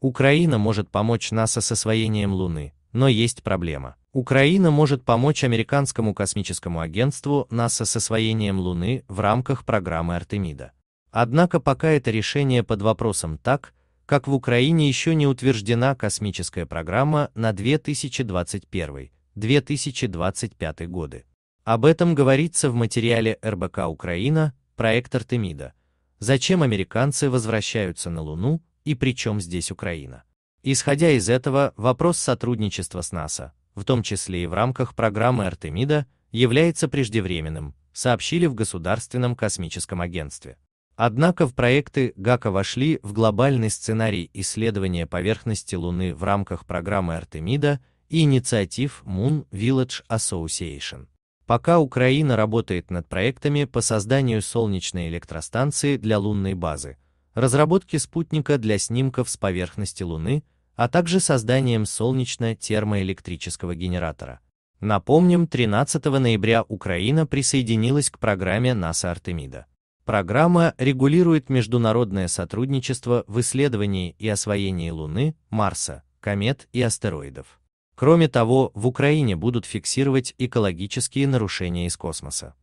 Украина может помочь НАСА с освоением Луны, но есть проблема. Украина может помочь американскому космическому агентству НАСА с освоением Луны в рамках программы Артемида. Однако пока это решение под вопросом так, как в Украине еще не утверждена космическая программа на 2021-2025 годы. Об этом говорится в материале РБК «Украина. Проект Артемида. Зачем американцы возвращаются на Луну?» и при чем здесь Украина. Исходя из этого, вопрос сотрудничества с НАСА, в том числе и в рамках программы Артемида, является преждевременным, сообщили в Государственном космическом агентстве. Однако в проекты ГАКа вошли в глобальный сценарий исследования поверхности Луны в рамках программы Артемида и инициатив Moon Village Association. Пока Украина работает над проектами по созданию солнечной электростанции для лунной базы, разработки спутника для снимков с поверхности Луны, а также созданием солнечно-термоэлектрического генератора. Напомним, 13 ноября Украина присоединилась к программе НАСА Артемида. Программа регулирует международное сотрудничество в исследовании и освоении Луны, Марса, комет и астероидов. Кроме того, в Украине будут фиксировать экологические нарушения из космоса.